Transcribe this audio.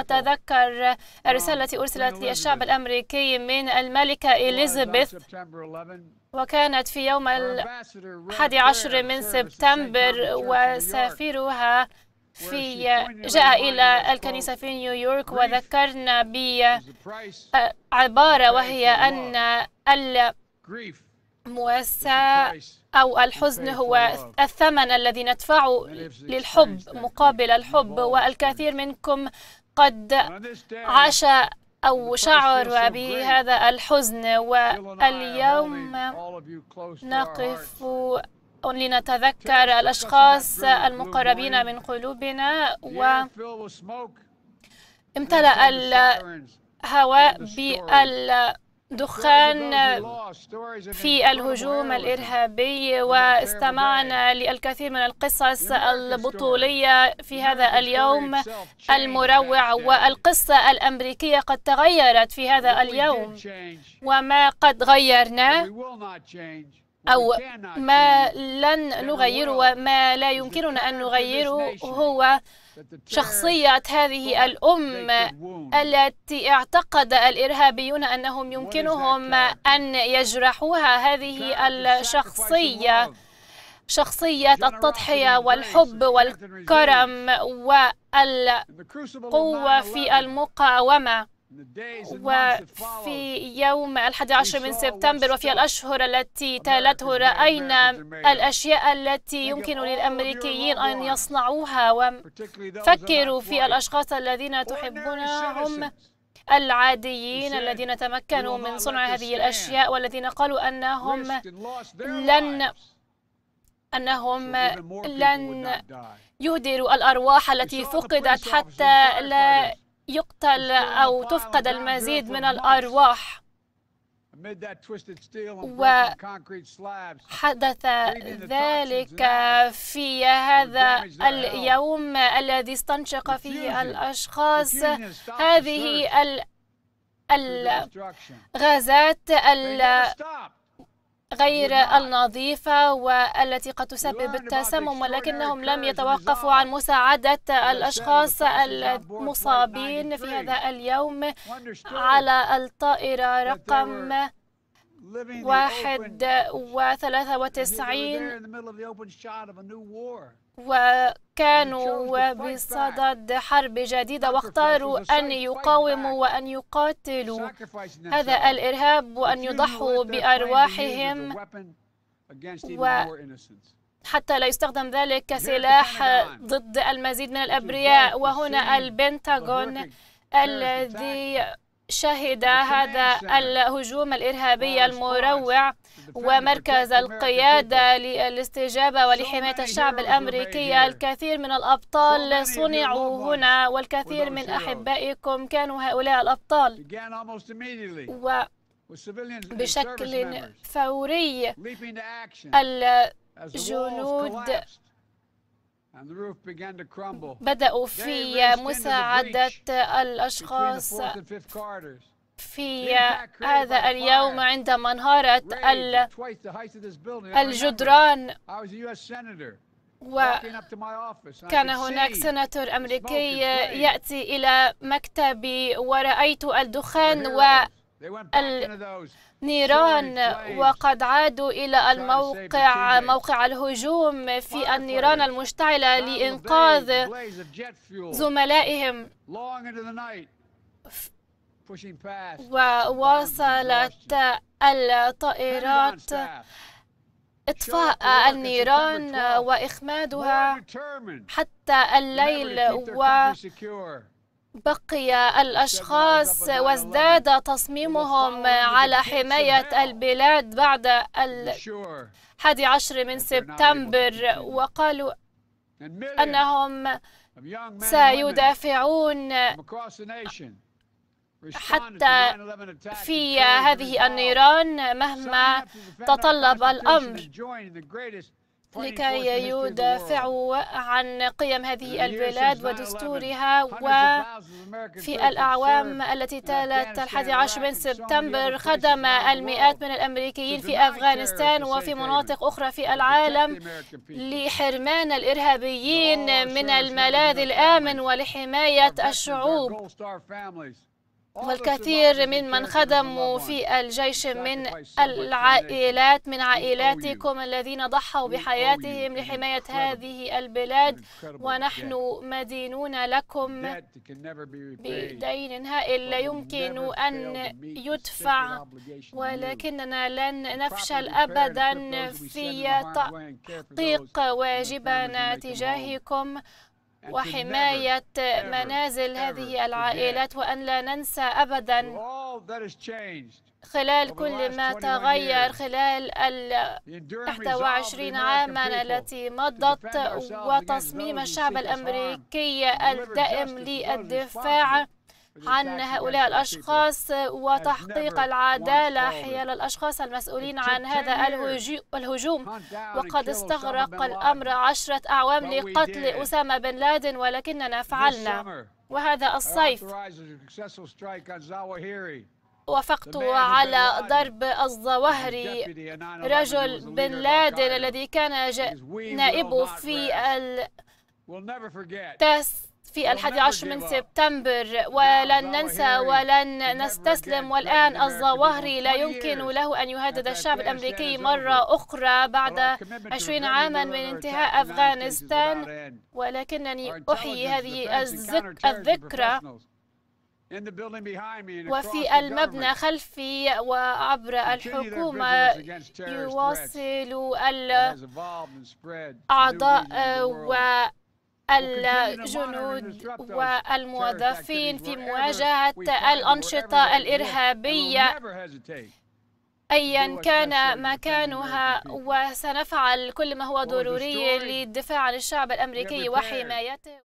أتذكر الرسالة التي أرسلت للشعب الأمريكي من الملكة إليزابيث وكانت في يوم الحادي عشر من سبتمبر وسفيرها في جاء إلى الكنيسة في نيويورك وذكرنا بعبارة وهي أن المواساة أو الحزن هو الثمن الذي ندفعه للحب مقابل الحب والكثير منكم قد عاش أو شعر بهذا الحزن واليوم نقف لنتذكر الأشخاص المقربين من قلوبنا و امتلأ الهواء بال دخان في الهجوم الإرهابي واستمعنا للكثير من القصص البطولية في هذا اليوم المروع والقصة الأمريكية قد تغيرت في هذا اليوم وما قد غيرناه أو ما لن نغيره وما لا يمكننا أن نغيره هو شخصية هذه الأم التي اعتقد الإرهابيون أنهم يمكنهم أن يجرحوها هذه الشخصية شخصية التضحية والحب والكرم والقوة في المقاومة وفي يوم الحادي عشر من سبتمبر وفي الأشهر التي تالته رأينا الأشياء التي يمكن للأمريكيين أن يصنعوها وفكروا في الأشخاص الذين تحبونهم العاديين الذين تمكنوا من صنع هذه الأشياء والذين قالوا أنهم لن أنهم لن يهدروا الأرواح التي فقدت حتى لا يقتل أو تفقد المزيد من الأرواح وحدث ذلك في هذا اليوم الذي استنشق فيه الأشخاص هذه الغازات غير النظيفة والتي قد تسبب التسمم ولكنهم لم يتوقفوا عن مساعدة الأشخاص المصابين في هذا اليوم على الطائرة رقم واحد وثلاثة وتسعين وكانوا بصدد حرب جديدة واختاروا أن يقاوموا وأن يقاتلوا هذا الإرهاب وأن يضحوا بأرواحهم حتى لا يستخدم ذلك كسلاح ضد المزيد من الأبرياء وهنا البنتاغون الذي شهد هذا الهجوم الإرهابي المروع ومركز القيادة للاستجابة ولحماية الشعب الأمريكي الكثير من الأبطال صنعوا هنا والكثير من أحبائكم كانوا هؤلاء الأبطال و بشكل فوري الجنود بدأوا في مساعدة الأشخاص في هذا اليوم عندما انهارت الجدران وكان هناك سناتور أمريكي يأتي إلى مكتبي ورأيت الدخان و النيران وقد عادوا إلى الموقع موقع الهجوم في النيران المشتعلة لإنقاذ زملائهم وواصلت الطائرات إطفاء النيران وإخمادها حتى الليل و بقي الأشخاص وازداد تصميمهم على حماية البلاد بعد الحادي عشر من سبتمبر وقالوا أنهم سيدافعون حتى في هذه النيران مهما تطلب الأمر طيب، لكي يدافعوا عن قيم هذه البلاد ودستورها وفي الأعوام التي تالت الحادي عشر من سبتمبر خدم المئات من الأمريكيين في أفغانستان وفي مناطق أخرى في العالم لحرمان الإرهابيين من الملاذ الآمن ولحماية الشعوب والكثير من من خدموا في الجيش من العائلات من عائلاتكم الذين ضحوا بحياتهم لحماية هذه البلاد ونحن مدينون لكم بدين هائل لا يمكن أن يدفع ولكننا لن نفشل أبدا في تحقيق واجبنا تجاهكم وحماية منازل هذه العائلات وأن لا ننسى أبدا خلال كل ما تغير خلال ال وعشرين عاما التي مضت وتصميم الشعب الأمريكي الدائم للدفاع عن هؤلاء الأشخاص وتحقيق العدالة حيال الأشخاص المسؤولين عن هذا الهجوم وقد استغرق الأمر عشرة أعوام لقتل أسامة بن لادن ولكننا فعلنا وهذا الصيف وافقت على ضرب الظواهري رجل بن لادن الذي كان نائبه في التس في الحادي عشر من سبتمبر ولن ننسى ولن نستسلم والآن الظواهري لا يمكن له أن يهدد الشعب الأمريكي مرة أخرى بعد عشرين عاما من انتهاء أفغانستان ولكنني أحيي هذه الذكرى وفي المبنى خلفي وعبر الحكومة يواصل الأعضاء و الجنود والموظفين في مواجهة الأنشطة الإرهابية أيا كان مكانها وسنفعل كل ما هو ضروري للدفاع عن الشعب الأمريكي وحمايته